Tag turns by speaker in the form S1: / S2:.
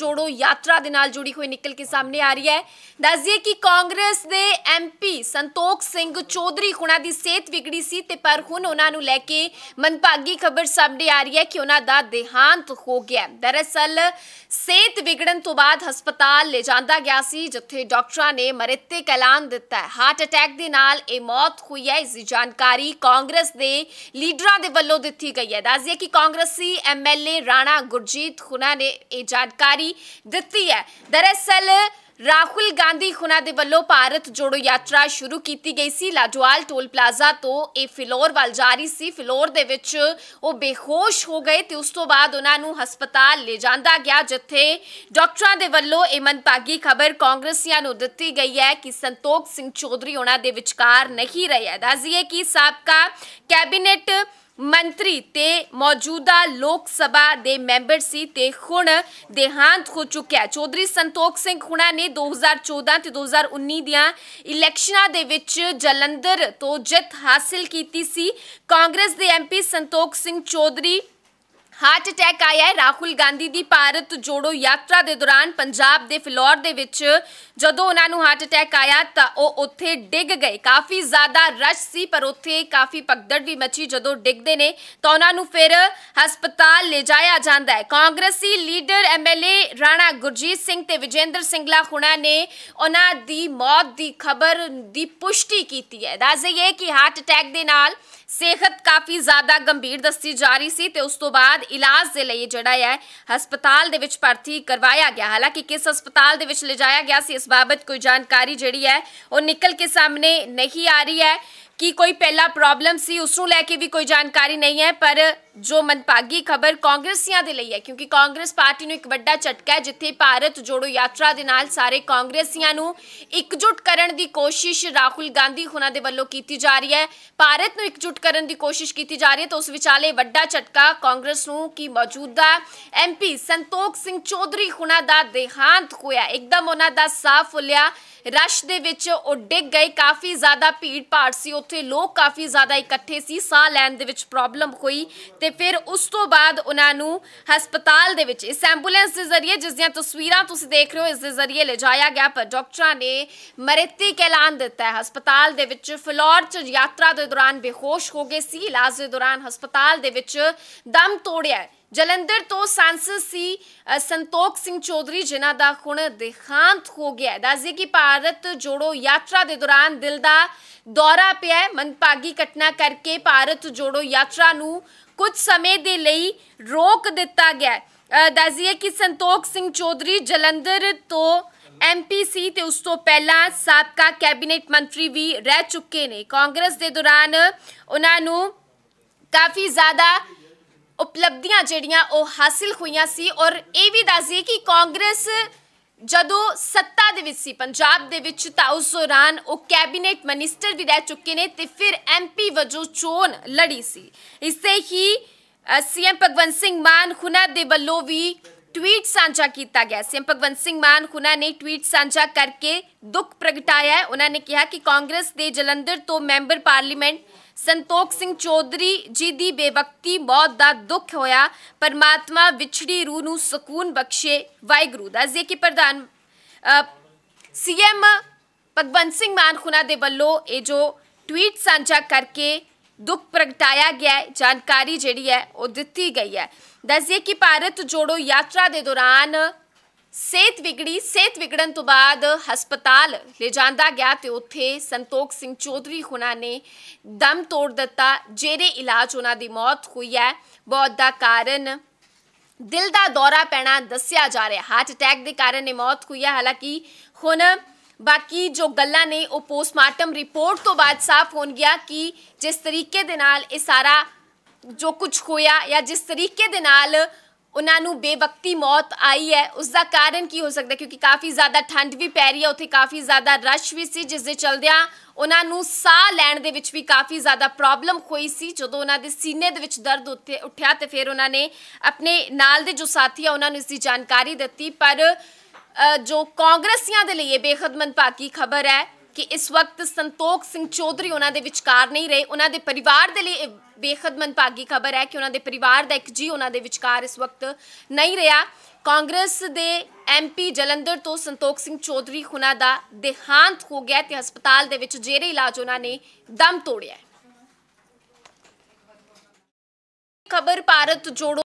S1: ਜੋੜੋ ਯਾਤਰਾ ਦੇ ਨਾਲ ਜੁੜੀ ਹੋਈ ਨਿਕਲ ਕੇ ਸਾਹਮਣੇ ਆ ਰਹੀ ਹੈ ਦੱਸਦੀਏ ਕਿ ਕਾਂਗਰਸ ਦੇ ਐਮਪੀ ਸੰਤੋਖ ਸਿੰਘ ਚੌਧਰੀ ਹੁਣਾਂ ਦੀ ਸਿਹਤ ਵਿਗੜੀ ਸੀ ਤੇ ਪਰ ਹੁਣ ਉਹਨਾਂ ਨੂੰ ਲੈ ਕੇ ਮਨਭਾਗੀ ਖਬਰ ਸਾਹਮਣੇ ਆ ਰਹੀ ਹੈ ਕਿ ਉਹਨਾਂ ਦਾ ਦੇਹਾਂਤ ਹੋ ਗਿਆ ਦਰਅਸਲ ਸਿਹਤ ਵਿਗੜਨ ਤੋਂ ਬਾਅਦ ਹਸਪਤਾਲ ਲੈ ਜਾਂਦਾ ਗਿਆ ਸੀ ਜਿੱਥੇ ਡਾਕਟਰਾਂ ਨੇ ਮਰਿਤੇ ਐਲਾਨ ਦਿੱਤਾ ਹੈ ਹਾਰਟ ਅਟੈਕ ਦੇ ਨਾਲ ਇਹ ਮੌਤ ਹੋਈ ਹੈ ਇਸ ਜਾਣਕਾਰੀ ਕਾਂਗਰਸ ਦੇ ਲੀਡਰਾਂ ਦੇ ਵੱਲੋਂ ਦਿੱਤੀ ਗਈ ਹੈ ਦੱਸਦੀਏ ਕਿ ਕਾਂਗਰਸੀ ਐਮਐਲਏ ਰਾਣਾ ਗੁਰਜੀਤ ਖੁਨਾ ਨੇ ਇਹ ਜਾਣਕਾਰੀ ਜਾਣਕਾਰੀ ਦਿੱਤੀ ਹੈ ਦਰਅਸਲ ਰਾਹੁਲ ਗਾਂਧੀ ਖੁਨਾ ਦੇ ਵੱਲੋਂ ਭਾਰਤ ਜੋੜੋ ਯਾਤਰਾ ਸ਼ੁਰੂ ਕੀਤੀ ਗਈ ਸੀ ਲਾਜਵਾਲ ਟੋਲ ਪਲਾਜ਼ਾ ਤੋਂ ਇਹ ਫਿਲੌਰ ਵੱਲ ਜਾ ਰਹੀ ਸੀ ਫਿਲੌਰ ਦੇ ਵਿੱਚ ਉਹ ਬੇਹੋਸ਼ ਹੋ ਗਏ ਤੇ ਉਸ ਤੋਂ ਬਾਅਦ ਉਹਨਾਂ ਨੂੰ ਹਸਪਤਾਲ ਲੈ ਜਾਂਦਾ ਗਿਆ ਜਿੱਥੇ ਡਾਕਟਰਾਂ ਦੇ ਵੱਲੋਂ ਇਹ ਮਨਪਾਗੀ ਖਬਰ ਕਾਂਗਰਸੀਆਂ ਨੂੰ ਦਿੱਤੀ ਗਈ ਹੈ ਕਿ ਸੰਤੋਖ ਸਿੰਘ ਚੌਧਰੀ ਉਹਨਾਂ ਦੇ ਵਿਚਕਾਰ ਨਹੀਂ ਰਹੇ ਦੱਸਿਏ ਕਿ ਸਾਬਕਾ ਕੈਬਨਿਟ ਮੰਤਰੀ ਤੇ ਮੌਜੂਦਾ ਲੋਕ ਸਭਾ ਦੇ ਮੈਂਬਰ ਸੀ ਤੇ ਹੁਣ ਦੇਹਾਂਤ ਹੋ ਚੁੱਕਿਆ ਚੌਧਰੀ ਸੰਤੋਖ ਸਿੰਘ ਖੁਣਾ ਨੇ 2014 ਤੇ 2019 ਦੀਆਂ ਇਲੈਕਸ਼ਨਾਂ ਦੇ ਵਿੱਚ ਜਲੰਧਰ ਤੋਂ ਜਿੱਤ ਹਾਸਲ ਕੀਤੀ ਸੀ ਕਾਂਗਰਸ ਦੇ M P Santokh Singh Chaudhary heart attack ਆਇਆ ਹੈ ਰਾਹੁਲ ਗਾਂਧੀ ਦੀ ਭਾਰਤ ਜੋੜੋ ਯਾਤਰਾ ਦੇ ਦੌਰਾਨ ਪੰਜਾਬ ਦੇ ਫਿਲੌਰ ਦੇ ਵਿੱਚ ਜਦੋਂ ਉਹਨਾਂ ਨੂੰ ਹਾਰਟ ਅਟੈਕ ਆਇਆ ਤਾਂ ਉਹ ਉੱਥੇ ਡਿੱਗ ਗਏ ਕਾਫੀ ਜ਼ਿਆਦਾ ਰਸ਼ ਸੀ ਪਰ ਉੱਥੇ ਕਾਫੀ ਪਗਦੜ ਵੀ ਮੱਚੀ ਜਦੋਂ ਡਿੱਗਦੇ ਨੇ ਤਾਂ ਉਹਨਾਂ ਨੂੰ ਫਿਰ ਹਸਪਤਾਲ ਲਿਜਾਇਆ ਜਾਂਦਾ ਹੈ ਕਾਂਗਰਸੀ ਲੀਡਰ ਐਮਐਲਏ ਰਾਣਾ ਗੁਰਜੀਤ ਸਿੰਘ ਤੇ ਵਿਜੇਂਦਰ ਸਿੰਘਲਾ ਖੁਣਾ ਨੇ ਉਹਨਾਂ ਦੀ ਮੌਤ ਦੀ ਖਬਰ ਦੀ ਪੁਸ਼ਟੀ ਕੀਤੀ ਹੈ ਦੱਸ ਇਹ ਕਿ ਹਾਰਟ ਅਟੈਕ ਦੇ ਨਾਲ ਸਿਹਤ ਕਾਫੀ ਜ਼ਿਆਦਾ ਗੰਭੀਰ ਦੱਸੀ ਜਾ ਰਹੀ ਸੀ ਤੇ ਉਸ ਤੋਂ ਬਾਅਦ ਇਲਾਜ ਦੇ ਲਈ ਜਿਹੜਾ ਹੈ ਹਸਪਤਾਲ ਦੇ ਵਿੱਚ ਭਰਤੀ ਕਰਵਾਇਆ ਗਿਆ ਹਾਲਾਂਕਿ ਕਿਸ ਹਸਪਤਾਲ ਦੇ ਵਿੱਚ ਲਿਜਾਇਆ ਗਿਆ ਸੀ ਇਸ ਬਾਬਤ ਕੋਈ ਜਾਣਕਾਰੀ ਜਿਹੜੀ ਹੈ ਉਹ ਨਿਕਲ ਕੇ ਸਾਹਮਣੇ ਨਹੀਂ ਆ ਰਹੀ ਹੈ ਕਿ ਕੋਈ ਪਹਿਲਾ ਪ੍ਰੋਬਲਮ ਸੀ ਉਸ ਨੂੰ ਲੈ ਕੇ ਵੀ ਕੋਈ ਜਾਣਕਾਰੀ ਨਹੀਂ ਹੈ ਪਰ ਜੋ ਮਨਪਾਗੀ ਖਬਰ ਕਾਂਗਰਸੀਆਂ ਦੇ ਲਈ ਹੈ ਕਿਉਂਕਿ ਕਾਂਗਰਸ ਪਾਰਟੀ ਨੂੰ ਇੱਕ ਵੱਡਾ ਝਟਕਾ ਹੈ ਜਿੱਥੇ ਭਾਰਤ ਜੋੜੋ ਯਾਤਰਾ ਦੇ ਨਾਲ ਸਾਰੇ ਕਾਂਗਰਸੀਆਂ ਨੂੰ ਇਕਜੁੱਟ ਕਰਨ ਦੀ ਕੋਸ਼ਿਸ਼ ਰਾਹੁਲ ਗਾਂਧੀ ਉਹਨਾਂ ਦੇ ਵੱਲੋਂ ਕੀਤੀ ਜਾ ਰਹੀ ਹੈ ਭਾਰਤ ਨੂੰ ਇਕਜੁੱਟ ਕਰਨ ਦੀ ਕੋਸ਼ਿਸ਼ ਕੀਤੀ ਜਾ ਰਹੀ ਹੈ ਤਾਂ ਉਸ ਵਿਚਾਲੇ ਵੱਡਾ ਝਟਕਾ ਕਾਂਗਰਸ ਨੂੰ ਕਿ ਮੌਜੂਦਾ ਐਮਪੀ ਸੰਤੋਖ ਸਿੰਘ ਚੌਧਰੀ ਉਹਨਾਂ ਦਾ ਦੇਹਾਂਤ ਹੋਇਆ ਇੱਕਦਮ ਉਹਨਾਂ ਦਾ ਸਾਫ ਹੋ ਲਿਆ ਰਸ਼ ਦੇ ਵਿੱਚ ਉਹ ਡਿੱਗ ਗਏ ਕਾਫੀ ਜ਼ਿਆਦਾ ਭੀੜ ਭਾੜ ਸੀ ਉੱਥੇ ਲੋਕ ਕਾਫੀ ਜ਼ਿਆਦਾ ਇਕੱਠੇ ਸੀ ਸਾਹ ਲੈਣ ਦੇ ਵਿੱਚ ਪ੍ਰੋਬਲਮ ਹੋਈ ਤੇ ਫਿਰ ਉਸ ਤੋਂ ਬਾਅਦ ਉਹਨਾਂ ਨੂੰ ਹਸਪਤਾਲ ਦੇ ਵਿੱਚ ਇਸ ਐਂਬੂਲੈਂਸ ਦੇ ਜ਼ਰੀਏ ਜਿਸ ਦੀਆਂ ਤਸਵੀਰਾਂ ਤੁਸੀਂ ਦੇਖ ਰਹੇ ਹੋ ਇਸ ਦੇ ਜ਼ਰੀਏ ਲਿਜਾਇਆ ਗਿਆ ਪਰ ਡਾਕਟਰਾਂ ਨੇ ਮਰਤੀ ਐਲਾਨ ਦਿੱਤਾ ਹੈ ਹਸਪਤਾਲ ਦੇ ਵਿੱਚ ਫਲੋਰ ਚ ਯਾਤਰਾ ਦੇ ਦੌਰਾਨ ਬੇਹੋਸ਼ ਹੋ ਗਏ ਸੀ ਇਲਾਜ ਦੇ ਦੌਰਾਨ ਹਸਪਤਾਲ ਦੇ ਵਿੱਚ ਦਮ ਤੋੜਿਆ ਜਲੰਧਰ ਤੋਂ ਸੰਸਦ ਸੀ ਸੰਤੋਖ ਸਿੰਘ ਚੌਧਰੀ ਜਿਨ੍ਹਾਂ ਦਾ ਹੁਣ ਦੇਹਾਂਤ ਹੋ ਗਿਆ ਦੱਸਦੇ ਕਿ ਭਾਰਤ ਜੋੜੋ ਯਾਤਰਾ ਦੇ ਦੌਰਾਨ ਦਿਲ ਦਾ ਦੌਰਾ ਪਿਆ ਮਨਪਾਗੀ ਘਟਨਾ ਕਰਕੇ ਭਾਰਤ ਜੋੜੋ ਯਾਤਰਾ ਨੂੰ ਕੁਝ ਸਮੇਂ ਦੇ ਲਈ ਰੋਕ ਦਿੱਤਾ ਗਿਆ ਦੱਸਦੇ ਕਿ ਸੰਤੋਖ ਸਿੰਘ ਚੌਧਰੀ ਜਲੰਧਰ ਤੋਂ ਐਮਪੀਸੀ ਤੇ ਉਸ ਤੋਂ ਪਹਿਲਾਂ ਸਾਬਕਾ ਕੈਬਨਿਟ ਮੰਤਰੀ ਵੀ ਰਹਿ ਚੁੱਕੇ ਨੇ ਕਾਂਗਰਸ ਦੇ ਦੌਰਾਨ ਉਹਨਾਂ ਨੂੰ ਕਾਫੀ ਜ਼ਿਆਦਾ ਉਪਲਬਧੀਆਂ ਜਿਹੜੀਆਂ ਉਹ ਹਾਸਲ ਹੋਈਆਂ ਸੀ ਔਰ ਇਹ ਵੀ ਦੱਸੀ ਕਿ ਕਾਂਗਰਸ ਜਦੋਂ ਸੱਤਾ ਦੇ ਵਿੱਚ ਸੀ ਪੰਜਾਬ ਦੇ ਵਿੱਚ ਤਾਂ ਉਸ ਦੌਰਾਨ ਉਹ ਕੈਬਨਿਟ ਮਨਿਸਟਰ ਵੀ ਰਹਿ ਚੁੱਕੇ ਨੇ ਤੇ ਫਿਰ ਐਮਪੀ ਵਜੋਂ ਚੋਣ ਲੜੀ ਸੀ ਇਸੇ ਹੀ ਸੀਐਮ ਭਗਵੰਤ ਸਿੰਘ ਮਾਨ ਖੁਨਾ ਦੇ ਵੱਲੋਂ ਵੀ ਟਵੀਟ ਸਾਂਝਾ ਕੀਤਾ ਗਿਆ ਸੀ ਭਗਵੰਤ ਸਿੰਘ ਮਾਨ ਖੁਨਾ ਨੇ ਟਵੀਟ ਸਾਂਝਾ ਕਰਕੇ ਦੁੱਖ ਪ੍ਰਗਟਾਇਆ ਹੈ ਉਹਨਾਂ ਨੇ ਕਿਹਾ ਕਿ ਕਾਂਗਰਸ ਦੇ ਜਲੰਧਰ ਤੋਂ ਮੈਂਬਰ ਪਾਰਲੀਮੈਂਟ ਸੰਤੋਖ ਸਿੰਘ ਚੌਧਰੀ ਜੀ ਦੀ ਬੇਵਕਤੀ ਮੌਤ ਦਾ ਦੁੱਖ ਹੋਇਆ ਪਰਮਾਤਮਾ ਵਿਛੜੀ ਰੂਹ ਨੂੰ ਸਕੂਨ ਬਖਸ਼ੇ ਵਾਹਿਗੁਰੂ ਦਾ ਜੇ ਕਿ ਪ੍ਰਧਾਨ ਸੀਐਮ ਭਗਵੰਤ ਸਿੰਘ ਮਾਨ ਖੁਨਾ ਦੇ ਵੱਲੋਂ ਇਹ ਜੋ ਟਵੀਟ ਸਾਂਝਾ ਕਰਕੇ ਦੁੱਖ ਪ੍ਰਗਟਾਇਆ ਗਿਆ ਹੈ ਜਾਣਕਾਰੀ ਜਿਹੜੀ ਹੈ ਉਹ ਦਿੱਤੀ ਗਈ ਹੈ ਦੱਸਿਏ ਕਿ ਭਾਰਤ ਜੋੜੋ ਯਾਤਰਾ ਦੇ ਦੌਰਾਨ ਸਿਹਤ ਵਿਗੜੀ ਸਿਹਤ ਵਿਗੜਨ ਤੋਂ ਬਾਅਦ ਹਸਪਤਾਲ ਲਿਜਾਂਦਾ ਗਿਆ ਤੇ ਉੱਥੇ ਸੰਤੋਖ ਸਿੰਘ ਚੌਧਰੀ ਖੁਨਾ ਨੇ ਦਮ ਤੋੜ ਦਿੱਤਾ ਜਿਹਦੇ ਇਲਾਜ ਉਹਨਾਂ ਦੀ ਮੌਤ ਹੋਈ ਹੈ ਬਹੁਤ ਦਾ ਕਾਰਨ ਦਿਲ ਦਾ ਦੌਰਾ ਪੈਣਾ ਦੱਸਿਆ ਜਾ ਰਿਹਾ ਹਾਰਟ ਅਟੈਕ ਦੇ ਕਾਰਨ ਇਹ ਮੌਤ ਹੋਈ ਹੈ ਹਾਲਾਂਕਿ ਹੁਣ ਬਾਕੀ ਜੋ ਗੱਲਾਂ ਨੇ ਉਹ ਪੋਸਟਮਾਰਟਮ ਰਿਪੋਰਟ ਤੋਂ ਬਾਅਦ ਸਾਫ਼ ਹੋਣ ਗਿਆ ਕਿ ਜਿਸ ਤਰੀਕੇ ਦੇ ਨਾਲ ਇਹ ਸਾਰਾ ਜੋ ਕੁਝ ਹੋਇਆ ਜਾਂ ਜਿਸ ਤਰੀਕੇ ਦੇ ਨਾਲ ਉਹਨਾਂ ਨੂੰ ਬੇਵਕਤੀ ਮੌਤ ਆਈ ਹੈ ਉਸ ਦਾ ਕਾਰਨ ਕੀ ਹੋ ਸਕਦਾ ਕਿਉਂਕਿ ਕਾਫੀ ਜ਼ਿਆਦਾ ਠੰਡ ਵੀ ਪੈ ਰਹੀ ਹੈ ਉੱਥੇ ਕਾਫੀ ਜ਼ਿਆਦਾ ਰਸ਼ ਵੀ ਸੀ ਜਿਸ ਦੇ ਚਲਦਿਆਂ ਉਹਨਾਂ ਨੂੰ ਸਾਹ ਲੈਣ ਦੇ ਵਿੱਚ ਵੀ ਕਾਫੀ ਜ਼ਿਆਦਾ ਪ੍ਰੋਬਲਮ ਹੋਈ ਸੀ ਜਦੋਂ ਉਹਨਾਂ ਦੇ ਸੀਨੇ ਦੇ ਵਿੱਚ ਦਰਦ ਉੱਤੇ ਉੱਠਿਆ ਤੇ ਫਿਰ ਉਹਨਾਂ ਨੇ ਆਪਣੇ ਨਾਲ ਦੇ ਜੋ ਸਾਥੀ ਆ ਉਹਨਾਂ ਨੂੰ ਇਸ ਦੀ ਜਾਣਕਾਰੀ ਦਿੱਤੀ ਪਰ जो ਕਾਂਗਰਸੀਆਂ ਦੇ ਲਈ ਇਹ ਬੇਹੱਦ ਮਨਪਾਕੀ ਖਬਰ ਹੈ ਕਿ ਇਸ ਵਕਤ ਸੰਤੋਖ ਸਿੰਘ ਚੌਧਰੀ ਉਹਨਾਂ ਦੇ ਵਿਚਕਾਰ ਨਹੀਂ ਰਹੇ ਉਹਨਾਂ ਦੇ ਪਰਿਵਾਰ ਦੇ ਲਈ ਬੇਹੱਦ ਮਨਪਾਕੀ ਖਬਰ ਹੈ ਕਿ ਉਹਨਾਂ ਦੇ ਪਰਿਵਾਰ ਦਾ ਇੱਕ ਜੀ ਉਹਨਾਂ ਦੇ ਵਿਚਕਾਰ ਇਸ ਵਕਤ ਨਹੀਂ ਰਿਹਾ ਕਾਂਗਰਸ ਦੇ ਐਮਪੀ ਜਲੰਧਰ ਤੋਂ ਸੰਤੋਖ ਸਿੰਘ ਚੌਧਰੀ ਖੁਨਾ ਦਾ ਦੇਹਾਂਤ ਹੋ ਗਿਆ ਤੇ ਹਸਪਤਾਲ ਦੇ ਵਿੱਚ ਜੇਰੇ ਇਲਾਜ ਉਹਨਾਂ ਨੇ ਦਮ ਤੋੜਿਆ ਖਬਰ ਭਾਰਤ ਜੋੜੋ